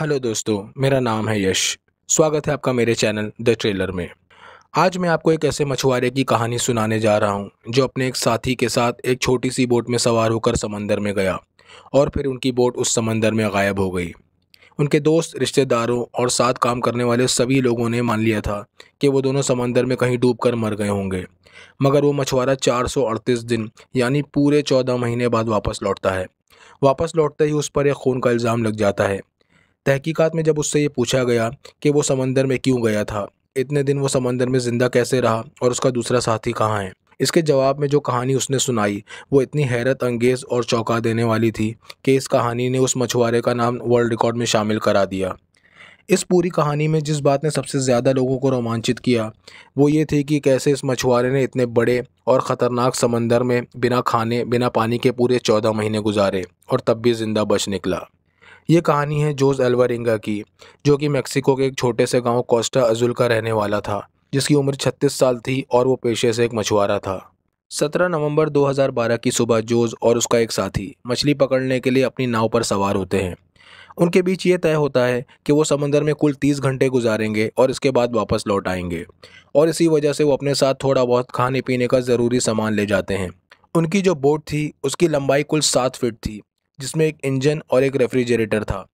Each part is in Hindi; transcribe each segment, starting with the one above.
हेलो दोस्तों मेरा नाम है यश स्वागत है आपका मेरे चैनल द ट्रेलर में आज मैं आपको एक ऐसे मछुआरे की कहानी सुनाने जा रहा हूं जो अपने एक साथी के साथ एक छोटी सी बोट में सवार होकर समंदर में गया और फिर उनकी बोट उस समंदर में गायब हो गई उनके दोस्त रिश्तेदारों और साथ काम करने वाले सभी लोगों ने मान लिया था कि वो दोनों समंदर में कहीं डूब कर मर गए होंगे मगर वो मछुआरा चार दिन यानी पूरे चौदह महीने बाद वापस लौटता है वापस लौटते ही उस पर एक खून का इल्ज़ाम लग जाता है तहकीकात में जब उससे ये पूछा गया कि वो समंदर में क्यों गया था इतने दिन वो समंदर में ज़िंदा कैसे रहा और उसका दूसरा साथी कहाँ है इसके जवाब में जो कहानी उसने सुनाई वो इतनी हैरत अंगेज़ और चौंका देने वाली थी कि इस कहानी ने उस मछुआरे का नाम वर्ल्ड रिकॉर्ड में शामिल करा दिया इस पूरी कहानी में जिस बात ने सबसे ज़्यादा लोगों को रोमांचित किया वो ये थी कि कैसे इस मछुआरे ने इतने बड़े और ख़तरनाक समंदर में बिना खाने बिना पानी के पूरे चौदह महीने गुजारे और तब भी ज़िंदा बच निकला ये कहानी है जोज एल्वरिंगा की जो कि मेक्सिको के एक छोटे से गांव कोस्टा अजुल का रहने वाला था जिसकी उम्र 36 साल थी और वो पेशे से एक मछुआरा था 17 नवंबर 2012 की सुबह जोज और उसका एक साथी मछली पकड़ने के लिए अपनी नाव पर सवार होते हैं उनके बीच ये तय होता है कि वो समंदर में कुल तीस घंटे गुजारेंगे और इसके बाद वापस लौट आएंगे और इसी वजह से वो अपने साथ थोड़ा बहुत खाने पीने का ज़रूरी सामान ले जाते हैं उनकी जो बोट थी उसकी लंबाई कुल सात फीट थी जिसमें एक इंजन और एक रेफ्रिजरेटर था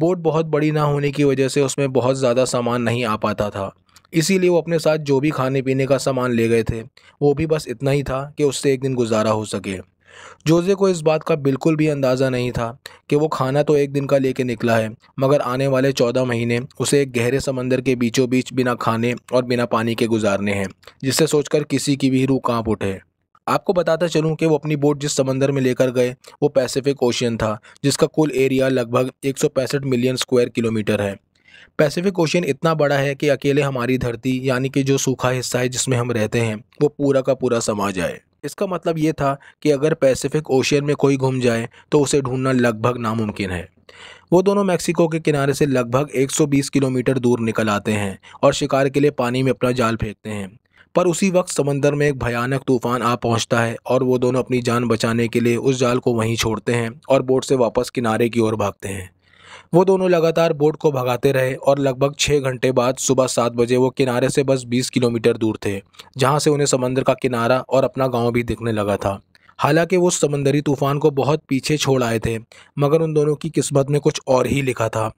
बोट बहुत बड़ी ना होने की वजह से उसमें बहुत ज़्यादा सामान नहीं आ पाता था इसीलिए वो अपने साथ जो भी खाने पीने का सामान ले गए थे वो भी बस इतना ही था कि उससे एक दिन गुजारा हो सके जोजे को इस बात का बिल्कुल भी अंदाज़ा नहीं था कि वो खाना तो एक दिन का लेके निकला है मगर आने वाले चौदह महीने उसे एक गहरे समंदर के बीचों बीच बिना खाने और बिना पानी के गुजारने हैं जिससे सोचकर किसी की भी रूह कांप उठे आपको बताता चलूँ कि वो अपनी बोट जिस समंदर में लेकर गए वो पैसिफिक ओशियन था जिसका कुल एरिया लगभग एक मिलियन स्क्वायर किलोमीटर है पैसिफिक ओशियन इतना बड़ा है कि अकेले हमारी धरती यानी कि जो सूखा हिस्सा है जिसमें हम रहते हैं वो पूरा का पूरा समा जाए इसका मतलब ये था कि अगर पैसिफिक ओशियन में कोई घूम जाए तो उसे ढूंढना लगभग नामुमकिन है वो दोनों मेक्सिको के किनारे से लगभग 120 किलोमीटर दूर निकल आते हैं और शिकार के लिए पानी में अपना जाल फेंकते हैं पर उसी वक्त समंदर में एक भयानक तूफान आ पहुंचता है और वो दोनों अपनी जान बचाने के लिए उस जाल को वहीं छोड़ते हैं और बोट से वापस किनारे की ओर भागते हैं वो दोनों लगातार बोट को भगाते रहे और लगभग छः घंटे बाद सुबह सात बजे वो किनारे से बस बीस किलोमीटर दूर थे जहाँ से उन्हें समंदर का किनारा और अपना गाँव भी दिखने लगा था हालांकि वो समंदरी तूफान को बहुत पीछे छोड़ आए थे मगर उन दोनों की किस्मत में कुछ और ही लिखा था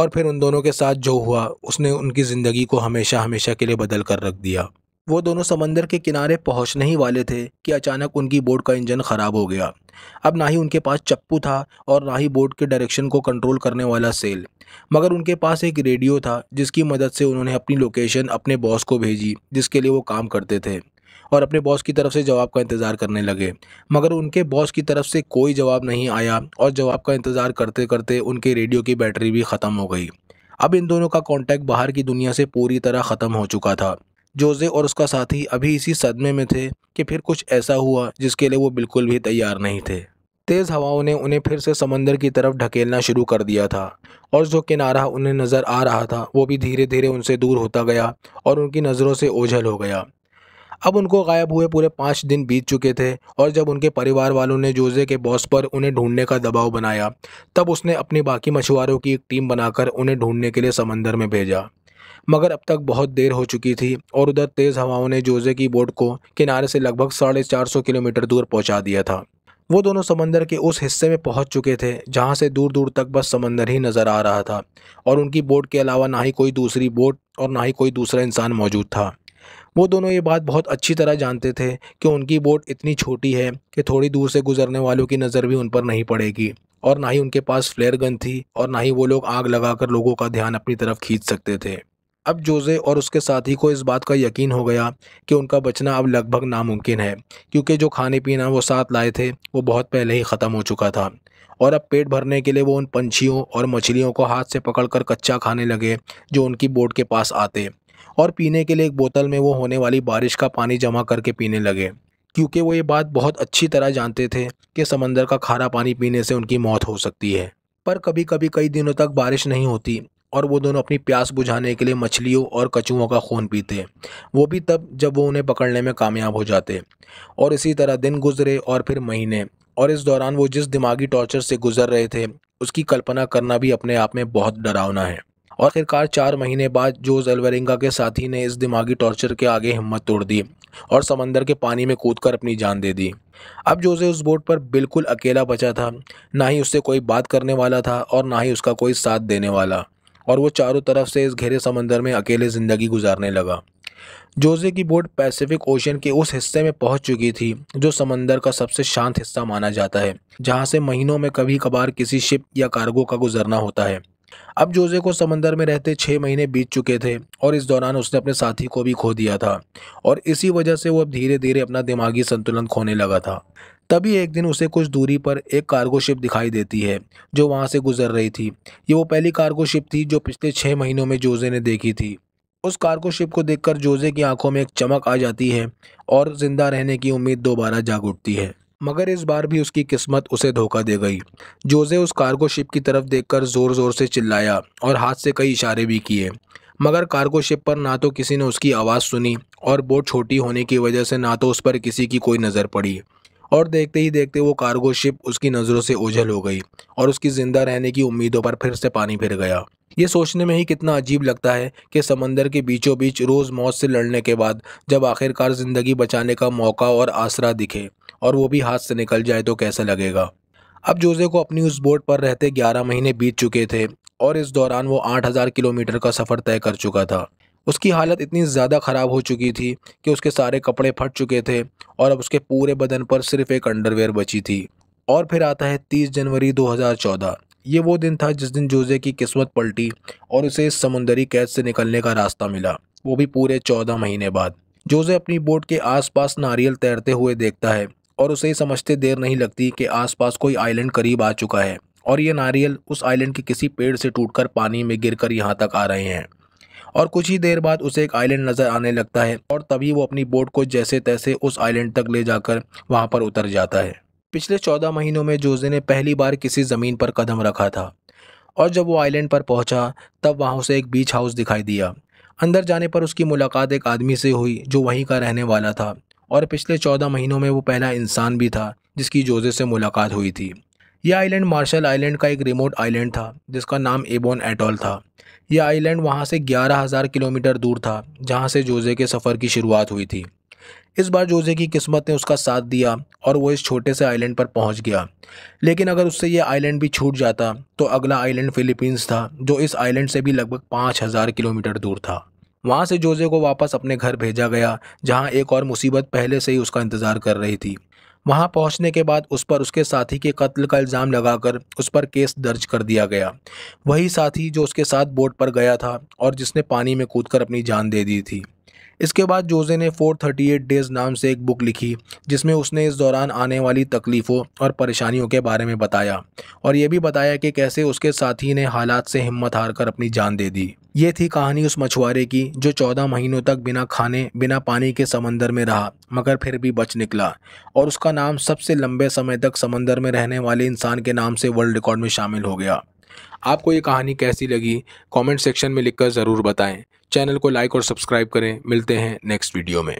और फिर उन दोनों के साथ जो हुआ उसने उनकी ज़िंदगी को हमेशा हमेशा के लिए बदल कर रख दिया वो दोनों समंदर के किनारे पहुंचने ही वाले थे कि अचानक उनकी बोट का इंजन ख़राब हो गया अब ना ही उनके पास चप्पू था और ना ही बोट के डायरेक्शन को कंट्रोल करने वाला सेल मगर उनके पास एक रेडियो था जिसकी मदद से उन्होंने अपनी लोकेशन अपने बॉस को भेजी जिसके लिए वो काम करते थे और अपने बॉस की तरफ से जवाब का इंतज़ार करने लगे मगर उनके बॉस की तरफ से कोई जवाब नहीं आया और जवाब का इंतज़ार करते करते उनके रेडियो की बैटरी भी ख़त्म हो गई अब इन दोनों का कांटेक्ट बाहर की दुनिया से पूरी तरह ख़त्म हो चुका था जोजे और उसका साथी अभी इसी सदमे में थे कि फिर कुछ ऐसा हुआ जिसके लिए वो बिल्कुल भी तैयार नहीं थे तेज़ हवाओं ने उन्हें फिर से समंदर की तरफ ढकेलना शुरू कर दिया था और जो किनारा उन्हें नज़र आ रहा था वो भी धीरे धीरे उनसे दूर होता गया और उनकी नज़रों से ओझल हो गया अब उनको गायब हुए पूरे पाँच दिन बीत चुके थे और जब उनके परिवार वालों ने जोजे के बॉस पर उन्हें ढूंढने का दबाव बनाया तब उसने अपने बाकी मछुआरों की एक टीम बनाकर उन्हें ढूंढने के लिए समंदर में भेजा मगर अब तक बहुत देर हो चुकी थी और उधर तेज़ हवाओं ने जोजे की बोट को किनारे से लगभग साढ़े चार सौ किलोमीटर दूर पहुंचा दिया था वो दोनों समंदर के उस हिस्से में पहुंच चुके थे जहां से दूर दूर तक बस समंदर ही नज़र आ रहा था और उनकी बोट के अलावा ना ही कोई दूसरी बोट और ना ही कोई दूसरा इंसान मौजूद था वो दोनों ये बात बहुत अच्छी तरह जानते थे कि उनकी बोट इतनी छोटी है कि थोड़ी दूर से गुजरने वालों की नज़र भी उन पर नहीं पड़ेगी और ना ही उनके पास फ्लेयर गन थी और ना ही वो लोग आग लगाकर लोगों का ध्यान अपनी तरफ खींच सकते थे अब जोज़े और उसके साथी को इस बात का यकीन हो गया कि उनका बचना अब लगभग नामुमकिन है क्योंकि जो खाने पीना वो साथ लाए थे वो बहुत पहले ही ख़त्म हो चुका था और अब पेट भरने के लिए वो उन पंछियों और मछलियों को हाथ से पकड़कर कच्चा खाने लगे जो उनकी बोट के पास आते और पीने के लिए एक बोतल में वो होने वाली बारिश का पानी जमा करके पीने लगे क्योंकि वो ये बात बहुत अच्छी तरह जानते थे कि समंदर का खारा पानी पीने से उनकी मौत हो सकती है पर कभी कभी कई दिनों तक बारिश नहीं होती और वो दोनों अपनी प्यास बुझाने के लिए मछलियों और कछुओं का खून पीते वो भी तब जब वो उन्हें पकड़ने में कामयाब हो जाते और इसी तरह दिन गुजरे और फिर महीने और इस दौरान वो जिस दिमागी टॉर्चर से गुजर रहे थे उसकी कल्पना करना भी अपने आप में बहुत डरावना है और आखिरकार चार महीने बाद जो जलवरिंगा के साथी ने इस दिमागी टॉर्चर के आगे हिम्मत तोड़ दी और समंदर के पानी में कर अपनी जान दे दी अब जोजे उस बोट पर बिल्कुल अकेला बचा था ना ही उससे कोई बात करने वाला था और ना ही उसका कोई साथ देने वाला और वो चारों तरफ से इस घेरे समंदर में अकेले ज़िंदगी गुजारने लगा जोजे की बोट पैसिफिक ओशन के उस हिस्से में पहुंच चुकी थी जो समंदर का सबसे शांत हिस्सा माना जाता है जहां से महीनों में कभी कभार किसी शिप या कार्गो का गुजरना होता है अब जोजे को समंदर में रहते छः महीने बीत चुके थे और इस दौरान उसने अपने साथी को भी खो दिया था और इसी वजह से वो अब धीरे धीरे अपना दिमागी संतुलन खोने लगा था तभी एक दिन उसे कुछ दूरी पर एक कार्गो शिप दिखाई देती है जो वहाँ से गुजर रही थी ये वो पहली कार्गो शिप थी जो पिछले छः महीनों में जोजे ने देखी थी उस कार्गो शिप को देखकर जोजे की आंखों में एक चमक आ जाती है और जिंदा रहने की उम्मीद दोबारा जाग उठती है मगर इस बार भी उसकी किस्मत उसे धोखा दे गई जोजे उस कार्गो शिप की तरफ देखकर ज़ोर ज़ोर से चिल्लाया और हाथ से कई इशारे भी किए मगर कार्गो शिप पर ना तो किसी ने उसकी आवाज़ सुनी और बोट छोटी होने की वजह से ना तो उस पर किसी की कोई नज़र पड़ी और देखते ही देखते वो कार्गो शिप उसकी नज़रों से ओझल हो गई और उसकी ज़िंदा रहने की उम्मीदों पर फिर से पानी फिर गया ये सोचने में ही कितना अजीब लगता है कि समंदर के बीचों बीच रोज़ मौत से लड़ने के बाद जब आखिरकार ज़िंदगी बचाने का मौका और आसरा दिखे और वो भी हाथ से निकल जाए तो कैसा लगेगा अब जोजे को अपनी उस बोट पर रहते ग्यारह महीने बीत चुके थे और इस दौरान वो आठ हज़ार किलोमीटर का सफ़र तय कर चुका था उसकी हालत इतनी ज़्यादा ख़राब हो चुकी थी कि उसके सारे कपड़े फट चुके थे और अब उसके पूरे बदन पर सिर्फ एक अंडरवेयर बची थी और फिर आता है तीस जनवरी चौदह ये वो दिन था जिस दिन जोजे की किस्मत पलटी और उसे इस समुंदरी कैद से निकलने का रास्ता मिला वो भी पूरे चौदह महीने बाद जोजे अपनी बोट के आसपास नारियल तैरते हुए देखता है और उसे समझते देर नहीं लगती कि आसपास कोई आइलैंड करीब आ चुका है और ये नारियल उस आइलैंड के किसी पेड़ से टूटकर पानी में गिरकर यहाँ तक आ रहे हैं और कुछ ही देर बाद उसे एक आइलैंड नजर आने लगता है और तभी वो अपनी बोट को जैसे तैसे उस आइलैंड तक ले जाकर वहाँ पर उतर जाता है पिछले चौदह महीनों में जोजे ने पहली बार किसी ज़मीन पर कदम रखा था और जब वो आइलैंड पर पहुंचा तब वहाँ उसे एक बीच हाउस दिखाई दिया अंदर जाने पर उसकी मुलाकात एक आदमी से हुई जो वहीं का रहने वाला था और पिछले चौदह महीनों में वो पहला इंसान भी था जिसकी जोजे से मुलाकात हुई थी यह आइलैंड मार्शल आइलैंड का एक रिमोट आइलैंड था जिसका नाम एबोन एटॉल था यह आइलैंड वहाँ से 11,000 किलोमीटर दूर था जहाँ से जोजे के सफ़र की शुरुआत हुई थी इस बार जोजे की किस्मत ने उसका साथ दिया और वो इस छोटे से आइलैंड पर पहुंच गया लेकिन अगर उससे ये आइलैंड भी छूट जाता तो अगला आइलैंड फिलीपींस था जो इस आइलैंड से भी लगभग पाँच हज़ार किलोमीटर दूर था वहाँ से जोजे को वापस अपने घर भेजा गया जहाँ एक और मुसीबत पहले से ही उसका इंतज़ार कर रही थी वहां पहुंचने के बाद उस पर उसके साथी के कत्ल का इल्ज़ाम लगाकर उस पर केस दर्ज कर दिया गया वही साथी जो उसके साथ बोट पर गया था और जिसने पानी में कूदकर अपनी जान दे दी थी इसके बाद जोजे ने 438 डेज़ नाम से एक बुक लिखी जिसमें उसने इस दौरान आने वाली तकलीफ़ों और परेशानियों के बारे में बताया और ये भी बताया कि कैसे उसके साथी ने हालात से हिम्मत हार कर अपनी जान दे दी ये थी कहानी उस मछुआरे की जो चौदह महीनों तक बिना खाने बिना पानी के समंदर में रहा मगर फिर भी बच निकला और उसका नाम सबसे लंबे समय तक समंदर में रहने वाले इंसान के नाम से वर्ल्ड रिकॉर्ड में शामिल हो गया आपको ये कहानी कैसी लगी कमेंट सेक्शन में लिखकर ज़रूर बताएं चैनल को लाइक और सब्सक्राइब करें मिलते हैं नेक्स्ट वीडियो में